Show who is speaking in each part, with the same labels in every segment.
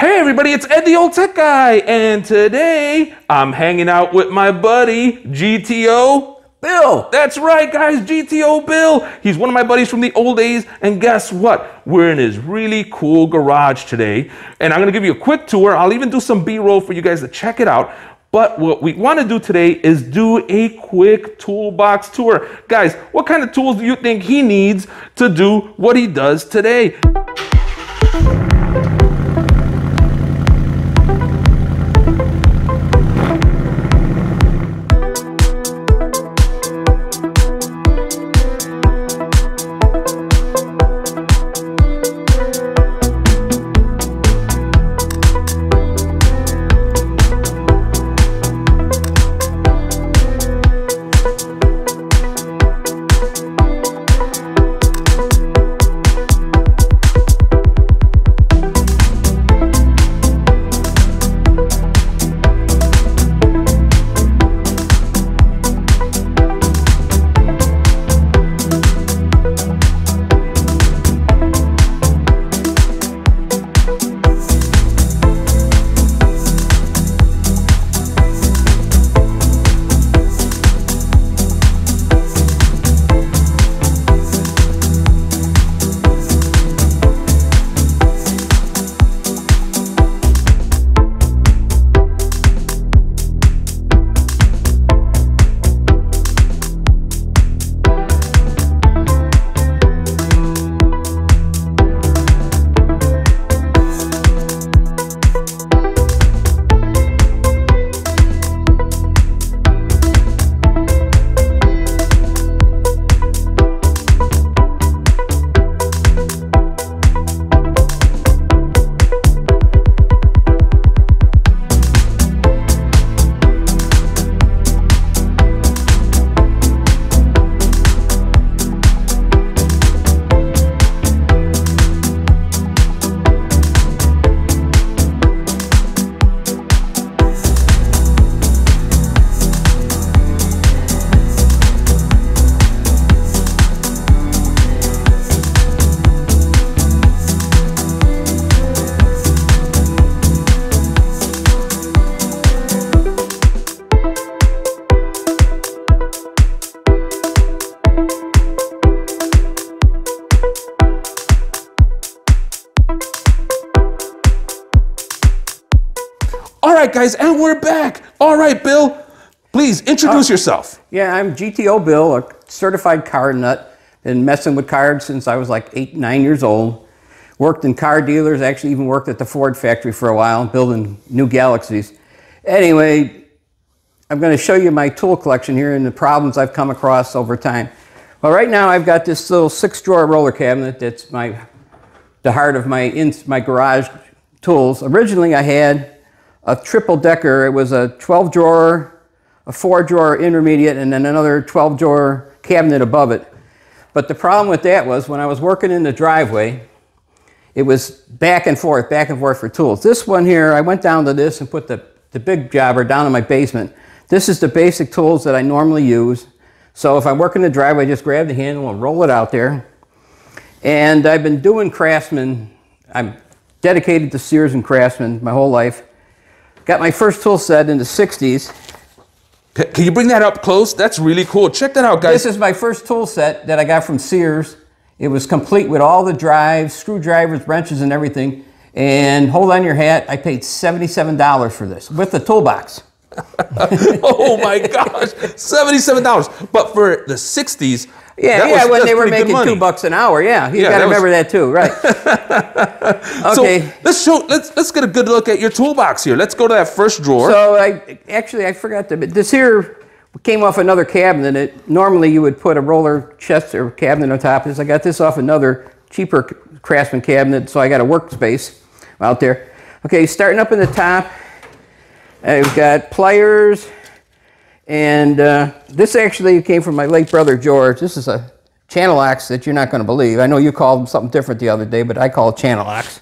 Speaker 1: Hey everybody, it's Ed the Old Tech Guy, and today I'm hanging out with my buddy GTO Bill. That's right, guys, GTO Bill. He's one of my buddies from the old days, and guess what? We're in his really cool garage today, and I'm gonna give you a quick tour. I'll even do some B roll for you guys to check it out. But what we want to do today is do a quick toolbox tour. Guys, what kind of tools do you think he needs to do what he does today? right, guys, and we're back. All right, Bill, please introduce oh. yourself.
Speaker 2: Yeah, I'm GTO Bill, a certified car nut. Been messing with cars since I was like eight, nine years old. Worked in car dealers, actually, even worked at the Ford factory for a while, building new galaxies. Anyway, I'm going to show you my tool collection here and the problems I've come across over time. Well, right now I've got this little six-drawer roller cabinet that's my the heart of my in, my garage tools. Originally, I had a triple decker. It was a 12 drawer, a four drawer intermediate, and then another 12 drawer cabinet above it. But the problem with that was when I was working in the driveway, it was back and forth, back and forth for tools. This one here, I went down to this and put the, the big jobber down in my basement. This is the basic tools that I normally use. So if I'm working the driveway, I just grab the handle and roll it out there. And I've been doing Craftsman. I'm dedicated to Sears and Craftsman my whole life. Got my first tool set in the 60s. Can you bring that up close? That's really cool. Check that out, guys. This is my first tool set that I got from Sears. It was complete with all the drives, screwdrivers, wrenches, and everything. And hold on your hat, I paid $77 for this with the toolbox.
Speaker 1: oh my gosh, $77. But for the 60s, yeah, that yeah, was, when they were making two bucks
Speaker 2: an hour. Yeah, you yeah, got to remember was... that too, right?
Speaker 1: okay. So let's show. Let's let's get a good look at your toolbox here. Let's go to that first drawer. So
Speaker 2: I actually I forgot to. But this here came off another cabinet. It, normally you would put a roller chest or cabinet on top. Of this I got this off another cheaper Craftsman cabinet, so I got a workspace out there. Okay, starting up in the top, I've got pliers. And uh, this actually came from my late brother George. This is a channel axe that you're not going to believe. I know you called them something different the other day, but I call it channel axe.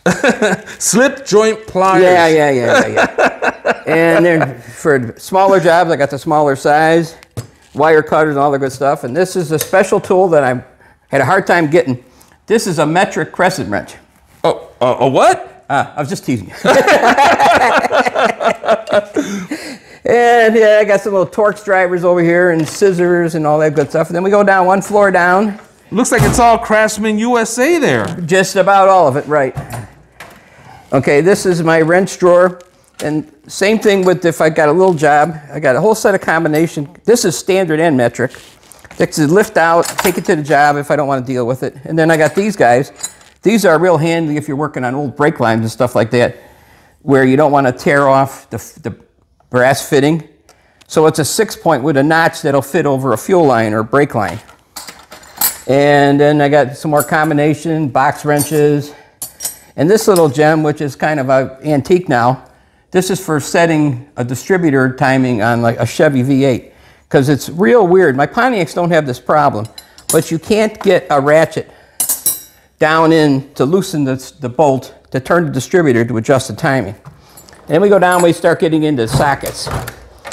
Speaker 2: Slip
Speaker 1: joint pliers. Yeah, yeah, yeah,
Speaker 2: yeah, yeah. and then for smaller jobs, I got the smaller size, wire cutters and all the good stuff. And this is a special tool that I had a hard time getting. This is a metric crescent wrench. Oh, uh, a what? Uh, I was just teasing you. And yeah, I got some little Torx drivers over here and scissors and all that good stuff. And then we go down one floor down.
Speaker 1: Looks like it's all Craftsman USA there. Just about all of it, right.
Speaker 2: Okay, this is my wrench drawer. And same thing with if I got a little job, I got a whole set of combination. This is standard and metric. This is lift out, take it to the job if I don't want to deal with it. And then I got these guys. These are real handy if you're working on old brake lines and stuff like that, where you don't want to tear off the, the brass fitting. So it's a six point with a notch that'll fit over a fuel line or brake line. And then I got some more combination, box wrenches. And this little gem, which is kind of a antique now, this is for setting a distributor timing on like a Chevy V8. Because it's real weird. My Pontiacs don't have this problem, but you can't get a ratchet down in to loosen the, the bolt to turn the distributor to adjust the timing. Then we go down, we start getting into sockets.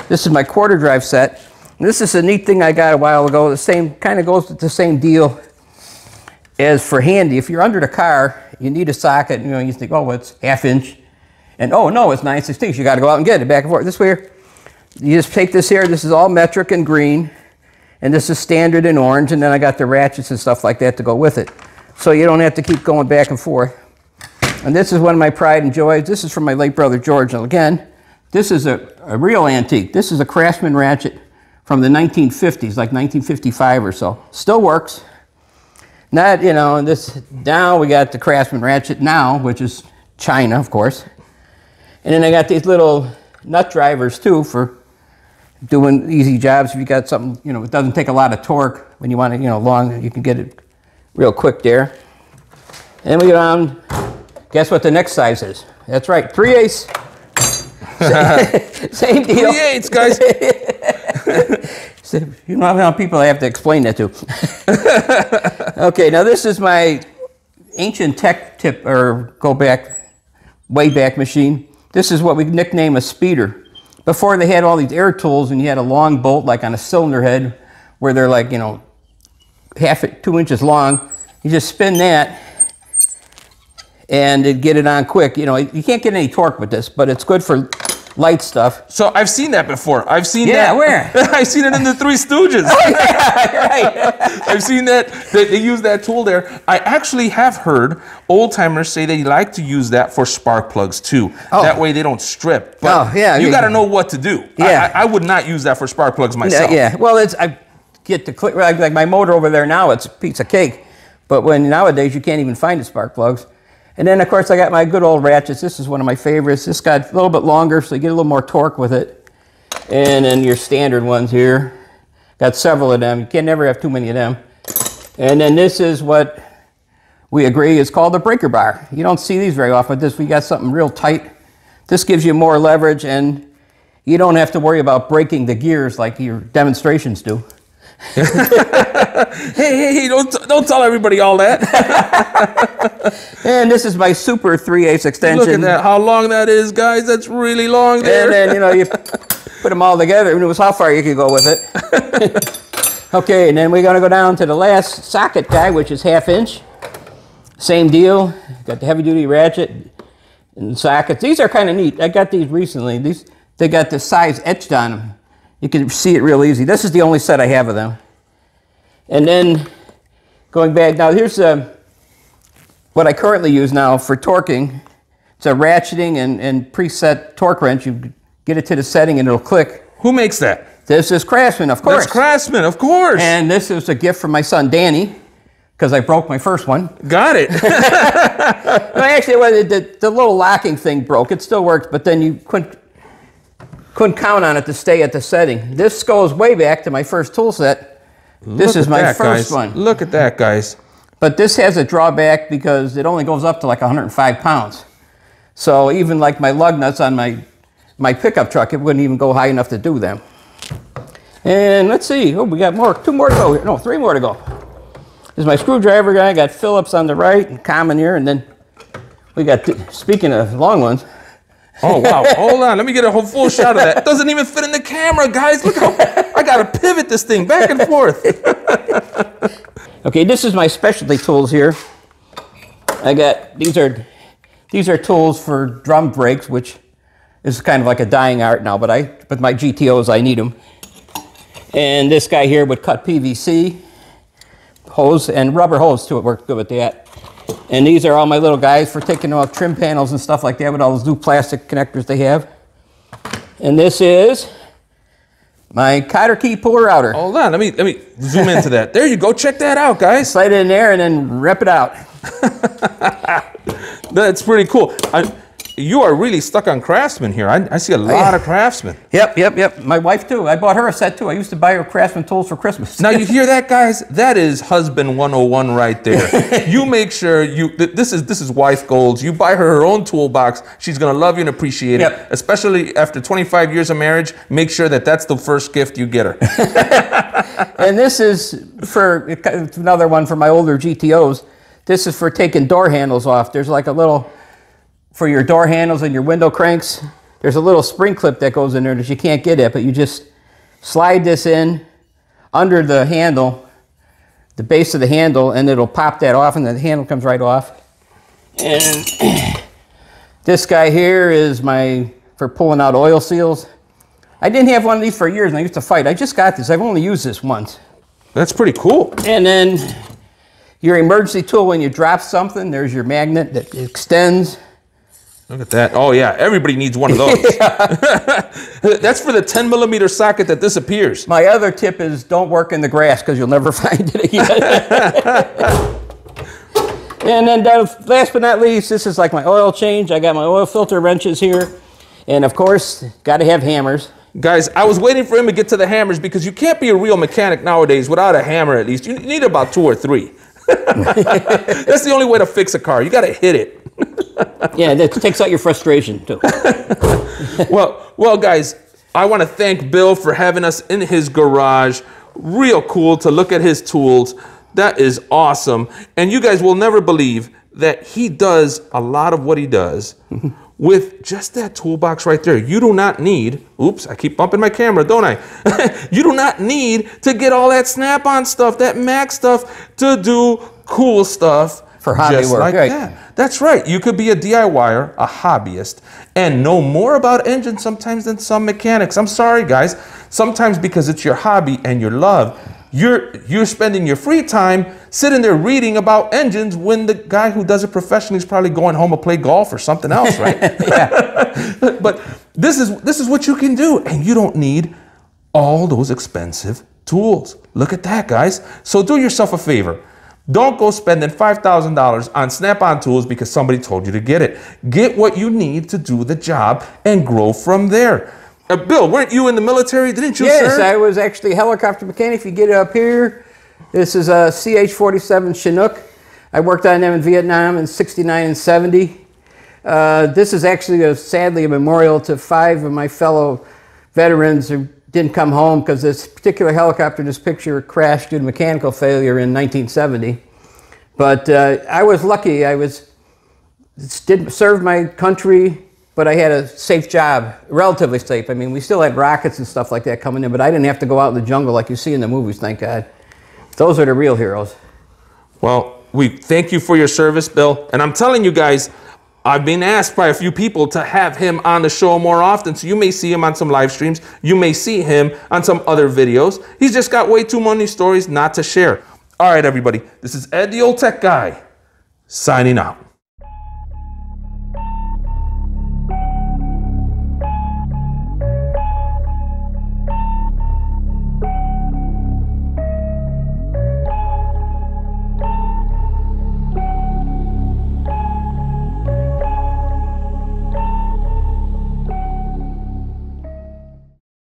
Speaker 2: This is my quarter drive set. This is a neat thing I got a while ago. The same kind of goes with the same deal as for handy. If you're under the car, you need a socket, you know, you think, oh, it's half inch. And oh, no, it's 9 16 You got to go out and get it back and forth. This way, you just take this here. This is all metric and green. And this is standard in orange. And then I got the ratchets and stuff like that to go with it. So you don't have to keep going back and forth. And this is one of my pride and joys. This is from my late brother George. And again, this is a, a real antique. This is a Craftsman ratchet from the 1950s, like 1955 or so. Still works. Not, you know, this, now we got the Craftsman ratchet now, which is China, of course. And then I got these little nut drivers too for doing easy jobs. If you got something, you know, it doesn't take a lot of torque when you want it, you know, long, you can get it real quick there. And then we go on. Guess what the next size is? That's right, 3 eighths. Same deal. 3 eighths, guys. you know how many people I have to explain that to. okay, now this is my ancient tech tip, or go back, way back machine. This is what we nickname a speeder. Before they had all these air tools and you had a long bolt like on a cylinder head where they're like, you know, half two inches long. You just spin that and get it on quick. You know, you can't get any torque
Speaker 1: with this, but it's good for light stuff. So I've seen that before. I've seen yeah, that. where? I've seen it in the Three Stooges. oh, yeah, right. I've seen that, that they use that tool there. I actually have heard old timers say they like to use that for spark plugs too. Oh. That way they don't strip. But oh, yeah. You got to know what to do. Yeah. I, I, would not use that for spark plugs myself. Yeah.
Speaker 2: Well, it's I get to click like, like my motor over there now. It's a piece of cake. But when nowadays you can't even find the spark plugs. And then, of course, I got my good old ratchets. This is one of my favorites. This got a little bit longer, so you get a little more torque with it. And then your standard ones here. Got several of them. You can never have too many of them. And then this is what we agree is called a breaker bar. You don't see these very often. This we got something real tight. This gives you more leverage, and you don't have to worry about breaking the gears like your demonstrations do.
Speaker 1: hey, hey, hey, don't, don't tell everybody all that.
Speaker 2: and this is my super 3 8 extension. Look at that,
Speaker 1: how long that is, guys. That's really long there. And then, you know, you
Speaker 2: put them all together. and It was how far you could go with it. okay, and then we're going to go down to the last socket guy, which is half inch. Same deal. Got the heavy duty ratchet and sockets. These are kind of neat. I got these recently. These They got the size etched on them. You can see it real easy. This is the only set I have of them. And then going back, now here's a, uh, what I currently use now for torquing. It's a ratcheting and, and preset torque wrench. You get it to the setting and it'll click. Who makes that? This is Craftsman, of course. That's Craftsman, of course. And this is a gift from my son Danny because I broke my first one. Got it. no, actually, well, the, the, little locking thing broke. It still worked, but then you couldn't couldn't count on it to stay at the setting. This goes way back to my first tool set.
Speaker 1: Look this is my that, first guys. one. Look at that, guys. But
Speaker 2: this has a drawback because it only goes up to like 105 pounds. So even like my lug nuts on my, my pickup truck, it wouldn't even go high enough to do them. And let's see, oh, we got more, two more to go here. No, three more to go. This is my screwdriver guy. I got Phillips on the right and Common here. And then we got, speaking of long ones,
Speaker 1: Oh wow! Hold on, let me get a whole full shot of that. Doesn't even fit in the camera, guys. Look how I gotta pivot this thing back and forth.
Speaker 2: okay, this is my specialty tools here. I got these are these are tools for drum brakes, which is kind of like a dying art now. But I but my GTOs I need them. And this guy here would cut PVC hose and rubber hose too. It works good with that. And these are all my little guys for taking off trim panels and stuff like that with all those new plastic connectors they have. And this is my Cotter key
Speaker 1: puller router. Hold on, let me let me zoom into that. There you go. Check that out, guys. Slide it in there and then rip it out. That's pretty cool. I, you are really stuck on craftsmen here. I, I see a oh, lot yeah. of craftsmen. Yep, yep, yep. My wife too. I bought her a set too. I used
Speaker 2: to buy her craftsman tools for Christmas. now you
Speaker 1: hear that, guys? That is husband 101 right there. you make sure you th this is this is wife goals. You buy her her own toolbox. She's gonna love you and appreciate yep. it. Especially after 25 years of marriage, make sure that that's the first gift you get her.
Speaker 2: and this is for another one for my older GTOs. This is for taking door handles off. There's like a little for your door handles and your window cranks, there's a little spring clip that goes in there that you can't get it, but you just slide this in under the handle, the base of the handle, and it'll pop that off and the handle comes right off. And this guy here is my, for pulling out oil seals. I didn't have one of these for years and I used to fight. I just got this, I've only used this once. That's pretty cool. And then your emergency tool, when you drop something, there's your magnet that extends
Speaker 1: Look at that. Oh, yeah. Everybody needs one of those. That's for the 10 millimeter socket that disappears. My
Speaker 2: other tip is don't work in the grass because you'll never find it again. and then uh, last but not least, this is like my oil change. I got my oil filter wrenches here. And of course, got to have hammers.
Speaker 1: Guys, I was waiting for him to get to the hammers because you can't be a real mechanic nowadays without a hammer at least. You need about two or three. That's the only way to fix a car. You got to hit it yeah, that takes out your frustration too. well, well, guys, I want to thank Bill for having us in his garage. Real cool to look at his tools. That is awesome. And you guys will never believe that he does a lot of what he does with just that toolbox right there. You do not need, oops, I keep bumping my camera, don't I? you do not need to get all that snap on stuff, that Mac stuff to do cool stuff. For hobby work. Like right. That's right. You could be a DIYer, a hobbyist, and know more about engines sometimes than some mechanics. I'm sorry, guys. Sometimes because it's your hobby and your love, you're you're spending your free time sitting there reading about engines when the guy who does it professionally is probably going home to play golf or something else, right? but this is this is what you can do, and you don't need all those expensive tools. Look at that, guys. So do yourself a favor don't go spending $5,000 on Snap on tools because somebody told you to get it. Get what you need to do the job and grow from there. Uh, Bill, weren't you in the military? Didn't you? Yes, I
Speaker 2: was actually a helicopter mechanic. If you get up here, this is a CH 47 Chinook. I worked on them in Vietnam in 69 and 70. Uh, this is actually, a, sadly, a memorial to five of my fellow veterans who didn't come home because this particular helicopter in this picture crashed due to mechanical failure in 1970. But uh, I was lucky. I was did serve my country, but I had a safe job, relatively safe. I mean, we still had rockets and stuff like that coming in, but I didn't have to go out in the jungle like you see in the movies. Thank God. Those are the real heroes.
Speaker 1: Well, we thank you for your service, Bill. And I'm telling you guys, I've been asked by a few people to have him on the show more often. So you may see him on some live streams. You may see him on some other videos. He's just got way too many stories not to share. All right, everybody. This is Ed, the old tech guy, signing out.